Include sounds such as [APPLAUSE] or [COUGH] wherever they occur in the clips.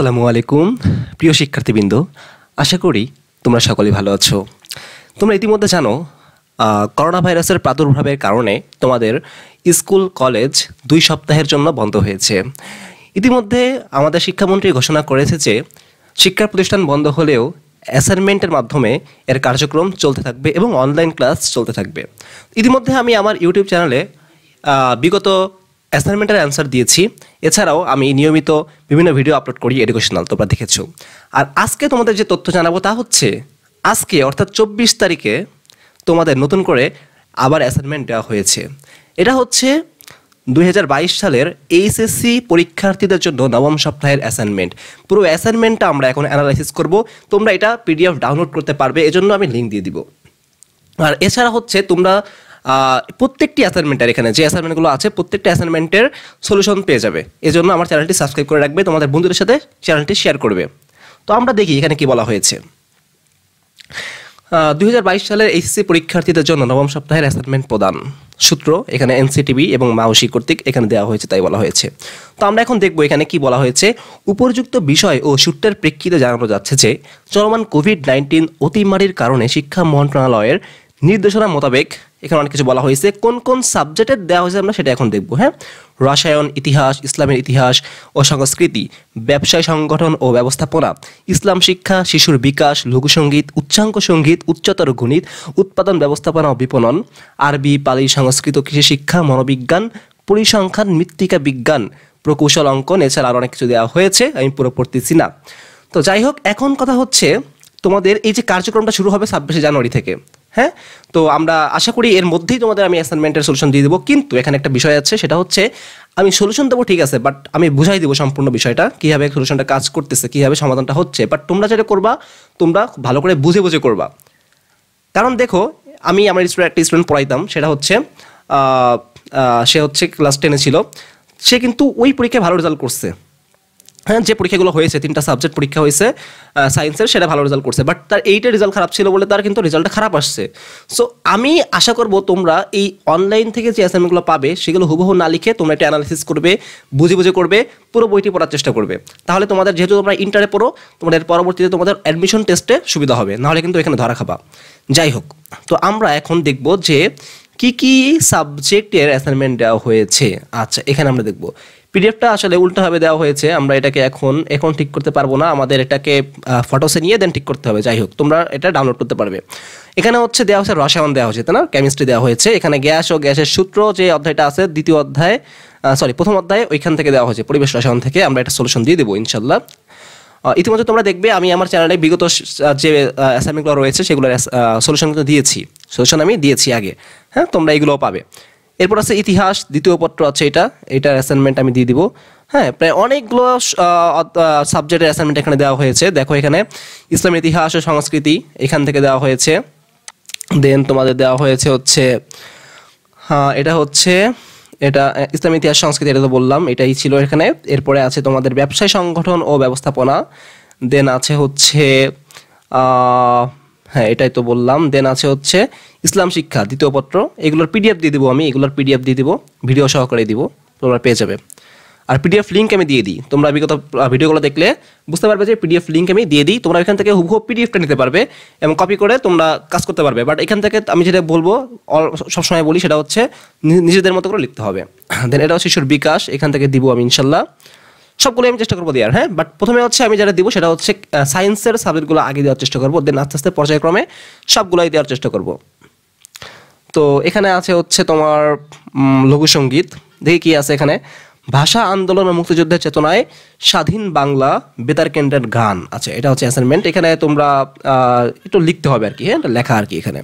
আসসালামু আলাইকুম প্রিয় শিক্ষার্থীবৃন্দ আশা করি তোমরা সকলেই ভালো আছো তোমরা ইতিমধ্যে জানো করোনা ভাইরাসের প্রাদুর্ভাবের কারণে তোমাদের স্কুল কলেজ দুই সপ্তাহের জন্য বন্ধ হয়েছে ইতিমধ্যে আমাদের শিক্ষামন্ত্রী ঘোষণা করেছে যে শিক্ষা প্রতিষ্ঠান বন্ধ হলেও অ্যাসাইনমেন্টের মাধ্যমে এর কার্যক্রম চলতে থাকবে এবং অনলাইন ক্লাস চলতে থাকবে ইতিমধ্যে আমি আমার ইউটিউব চ্যানেলে বিগত অ্যাসাইনমেন্টের অ্যান্সার দিয়েছি এছাড়াও আমি নিয়মিত বিভিন্ন ভিডিও আপলোড করি এডুকেশনাল তোমরা দেখেছো আর আজকে তোমাদের যে তথ্য জানাবো তা হচ্ছে আজকে অর্থাৎ চব্বিশ তারিখে তোমাদের নতুন করে আবার অ্যাসাইনমেন্ট দেওয়া হয়েছে এটা হচ্ছে দুই সালের এইচএসসি পরীক্ষার্থীদের জন্য নবম সপ্তাহের অ্যাসাইনমেন্ট পুরো অ্যাসাইনমেন্টটা আমরা এখন অ্যানালাইসিস করব তোমরা এটা পিডিএফ ডাউনলোড করতে পারবে এজন্য আমি লিঙ্ক দিয়ে দিব আর এছাড়া হচ্ছে তোমরা প্রত্যেকটি অ্যাসাইনমেন্টের এখানে যে অ্যাসাইনমেন্টগুলো আছে প্রত্যেকটি অ্যাসাইনমেন্টের সলিউশন পেয়ে যাবে এই জন্য আমার চ্যানেলটি সাবস্ক্রাইব করে রাখবে তোমাদের বন্ধুদের সাথে চ্যানেলটি শেয়ার করবে তো আমরা দেখি এখানে কি বলা হয়েছে দুই সালের এইচএসসি পরীক্ষার্থীদের জন্য নবম সপ্তাহের অ্যাসাইনমেন্ট প্রদান সূত্র এখানে এনসিটিভি এবং মাউসি কর্তৃক এখানে দেওয়া হয়েছে তাই বলা হয়েছে তো আমরা এখন দেখব এখানে কি বলা হয়েছে উপযুক্ত বিষয় ও সূত্রের প্রেক্ষিতে জানানো যাচ্ছে যে চলমান কোভিড নাইন্টিন অতিমারির কারণে শিক্ষা মন্ত্রণালয়ের নির্দেশনা মোতাবেক এখানে অনেক কিছু বলা হয়েছে কোন কোন সাবজেক্টের দেওয়া হয়েছে আমরা সেটা এখন দেখব হ্যাঁ রসায়ন ইতিহাস ইসলামের ইতিহাস ও সংস্কৃতি ব্যবসায় সংগঠন ও ব্যবস্থাপনা ইসলাম শিক্ষা শিশুর বিকাশ লঘুসঙ্গীত উচ্চাঙ্গ সঙ্গীত উচ্চতর গণিত উৎপাদন ব্যবস্থাপনা ও বিপণন আরবি পালি সংস্কৃত কৃষি শিক্ষা মনোবিজ্ঞান পরিসংখ্যান মৃত্তিকা বিজ্ঞান প্রকৌশল অঙ্কন এছাড়া আরও অনেক কিছু দেওয়া হয়েছে আমি পুরো পড়তেছি না তো যাই হোক এখন কথা হচ্ছে তোমাদের এই যে কার্যক্রমটা শুরু হবে ছাব্বিশে জানুয়ারি থেকে হ্যাঁ তো আমরা আশা করি এর মধ্যেই তোমাদের আমি অ্যাসাইনমেন্টের সলিউশন দিয়ে দেবো কিন্তু এখানে একটা বিষয় আছে সেটা হচ্ছে আমি সলিউশন দেবো ঠিক আছে বাট আমি বুঝাই দেবো সম্পূর্ণ বিষয়টা কীভাবে সলিউশনটা কাজ করতেছে কীভাবে সমাধানটা হচ্ছে বাট তোমরা যেটা করবা তোমরা ভালো করে বুঝে বুঝে করবা কারণ দেখো আমি আমার একটা স্টুডেন্ট পড়াইতাম সেটা হচ্ছে সে হচ্ছে ক্লাস টেনে ছিল সে কিন্তু ওই পরীক্ষায় ভালো রেজাল্ট করছে হ্যাঁ যে পরীক্ষাগুলো হয়েছে তিনটা সাবজেক্ট পরীক্ষা হয়েছে সায়েন্সের সেটা ভালো রেজাল্ট করছে বাট তার এইটা রেজাল্ট খারাপ ছিল বলে তার কিন্তু রেজাল্টটা খারাপ আসছে সো আমি আশা করব তোমরা এই অনলাইন থেকে যে অ্যাসাইনমেন্টগুলো পাবে সেগুলো হুবহু না লিখে তোমরা একটা অ্যানালিসিস করবে বুঝে বুঝে করবে পুরো বইটি পড়ার চেষ্টা করবে তাহলে তোমাদের যেহেতু তোমরা ইন্টারে পড়ো তোমাদের পরবর্তীতে তোমাদের অ্যাডমিশন টেস্টে সুবিধা হবে নাহলে কিন্তু এখানে ধরা খাবা যাই হোক তো আমরা এখন দেখব যে কি কি সাবজেক্টের অ্যাসাইনমেন্ট দেওয়া হয়েছে আচ্ছা এখানে আমরা দেখব পিডিএফটা আসলে উল্টোভাবে দেওয়া হয়েছে আমরা এটাকে এখন এখন ঠিক করতে পারবো না আমাদের এটাকে ফটোসে নিয়ে দেন ঠিক করতে হবে যাই হোক তোমরা এটা ডাউনলোড করতে পারবে এখানে হচ্ছে দেওয়া হয়েছে রসায়ন দেওয়া হয়েছে তাই না কেমিস্ট্রি দেওয়া হয়েছে এখানে গ্যাস ও গ্যাসের সূত্র যে অধ্যায়টা আছে দ্বিতীয় অধ্যায় সরি প্রথম অধ্যায় ওইখান থেকে দেওয়া হয়েছে পরিবেশ রসায়ন থেকে আমরা এটা সলিউশন দিয়ে দেবো ইনশাল্লাহ ইতিমধ্যে তোমরা দেখবে আমি আমার চ্যানেলে বিগত যে অ্যাসাইনমেন্টগুলো রয়েছে সেগুলোর সলিউশন কিন্তু দিয়েছি সলিউশন আমি দিয়েছি আগে হ্যাঁ তোমরা এগুলোও পাবে এরপর আছে ইতিহাস দ্বিতীয় পত্র আছে এটা এটার অ্যাসাইনমেন্ট আমি দিয়ে দিব হ্যাঁ প্রায় অনেকগুলো সাবজেক্টের অ্যাসাইনমেন্ট এখানে দেওয়া হয়েছে দেখো এখানে ইসলাম ইতিহাস ও সংস্কৃতি এখান থেকে দেওয়া হয়েছে দেন তোমাদের দেওয়া হয়েছে হচ্ছে হ্যাঁ এটা হচ্ছে এটা ইসলাম ইতিহাস সংস্কৃতি এটা তো বললাম এটাই ছিল এখানে এরপরে আছে তোমাদের ব্যবসায় সংগঠন ও ব্যবস্থাপনা দেন আছে হচ্ছে হ্যাঁ এটাই তো বললাম দেন আছে হচ্ছে ইসলাম শিক্ষা দ্বিতীয় পত্র এগুলোর পিডিএফ দিয়ে দিব আমি এগুলোর পিডিএফ দিয়ে দিব ভিডিও সহকারে দিব তোমরা পেয়ে যাবে আর পিডিএফ লিঙ্ক আমি দিয়ে দিই তোমরা বিগত ভিডিওগুলো দেখলে বুঝতে পারবে যে পিডিএফ লিঙ্ক আমি দিয়ে দিই তোমরা এখান থেকে হুবহু পিডিএফটা নিতে পারবে এবং কপি করে তোমরা কাজ করতে পারবে বাট এখান থেকে আমি যেটা বলবো সবসময় বলি সেটা হচ্ছে নিজেদের মতো করে লিখতে হবে দেন [CLEARS THROAT] এটা শিশুর বিকাশ এখান থেকে দিব আমি ইনশাল্লাহ সবগুলো আমি চেষ্টা করবো দেওয়ার হ্যাঁ বাট প্রথমে হচ্ছে আমি যেটা দিব সেটা হচ্ছে সায়েন্সের সাবজেক্টগুলো আগে দেওয়ার চেষ্টা করবো দেন আস্তে আস্তে পর্যায়ক্রমে সবগুলোই দেওয়ার চেষ্টা করব তো এখানে আছে হচ্ছে তোমার লঘুসঙ্গীত দেখি কী আছে এখানে ভাষা আন্দোলন ও মুক্তিযুদ্ধের চেতনায় স্বাধীন বাংলা বেতার কেন্দ্রের গান আছে আচ্ছা, এটা হচ্ছে অ্যাসাইনমেন্ট এখানে তোমরা একটু লিখতে হবে আর কি হ্যাঁ লেখা আর কি এখানে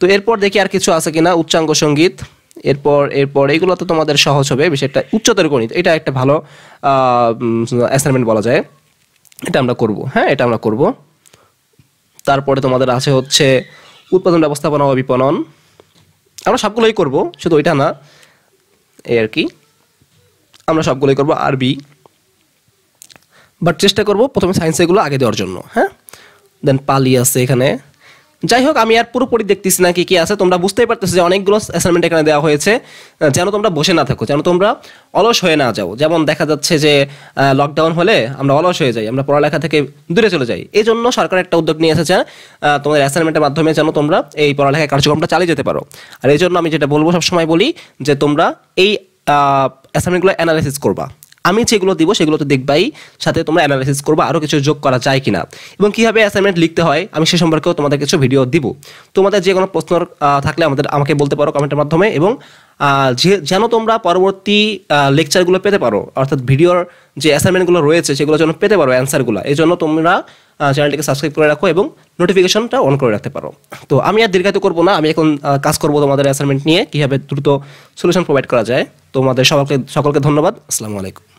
তো এরপর দেখি আর কিছু আছে কিনা উচ্চাঙ্গ সঙ্গীত এরপর এরপর এইগুলো তো তোমাদের সহজ হবে বেশ একটা উচ্চতর গণিত এটা একটা ভালো অ্যাসাইনমেন্ট বলা যায় এটা আমরা করব হ্যাঁ এটা আমরা করব তারপরে তোমাদের আছে হচ্ছে উৎপাদন ব্যবস্থাপনা ও বিপণন আমরা সবগুলোই করব শুধু ওইটা না এই আর কি আমরা সবগুলোই করব আরবি বাট চেষ্টা করব প্রথমে সায়েন্স এগুলো আগে দেওয়ার জন্য হ্যাঁ দেন পালি আছে এখানে যাই হোক আমি আর পুরোপুরি দেখতেছি না কি কি আছে তোমরা বুঝতেই পারতেছো যে অনেকগুলো অ্যাসাইনমেন্ট এখানে দেওয়া হয়েছে যেন তোমরা বসে না থাকো যেন তোমরা অলস হয়ে না যাও যেমন দেখা যাচ্ছে যে লকডাউন হলে আমরা অলস হয়ে যাই আমরা পড়ালেখা থেকে দূরে চলে যাই এই জন্য সরকার একটা উদ্যোগ নিয়ে এসেছে তোমাদের অ্যাসাইনমেন্টের মাধ্যমে যেন তোমরা এই পড়ালেখা কার্যক্রমটা চালিয়ে যেতে পারো আর এই জন্য আমি যেটা বলবো সবসময় বলি যে তোমরা এই অ্যাসাইনমেন্টগুলো অ্যানালাইসিস করবা আমি যেগুলো দিব সেগুলো তো দেখবাই সাথে তোমরা অ্যানালাইসিস করবা আরও কিছু যোগ করা যায় কিনা এবং কীভাবে অ্যাসাইনমেন্ট লিখতে হয় আমি সে সম্পর্কেও তোমাদের কিছু ভিডিও দিব তোমাদের যে কোনো প্রশ্ন থাকলে আমাদের আমাকে বলতে পারো কমেন্টের মাধ্যমে এবং যেন তোমরা পরবর্তী লেকচারগুলো পেতে পারো অর্থাৎ ভিডিওর যে অ্যাসাইনমেন্টগুলো রয়েছে সেগুলো যেন পেতে পারো অ্যান্সারগুলো এই জন্য তোমরা চ্যানেলটিকে সাবস্ক্রাইব করে রাখো এবং নোটিফিকেশনটা অন করে রাখতে পারো তো আমি আর দীর্ঘায়িত করবো না আমি এখন কাজ করবো তোমাদের অ্যাসাইনমেন্ট নিয়ে কীভাবে দ্রুত সলিউশন প্রোভাইড করা যায় তোমাদের সকলকে সকলকে ধন্যবাদ আসসালামু আলাইকুম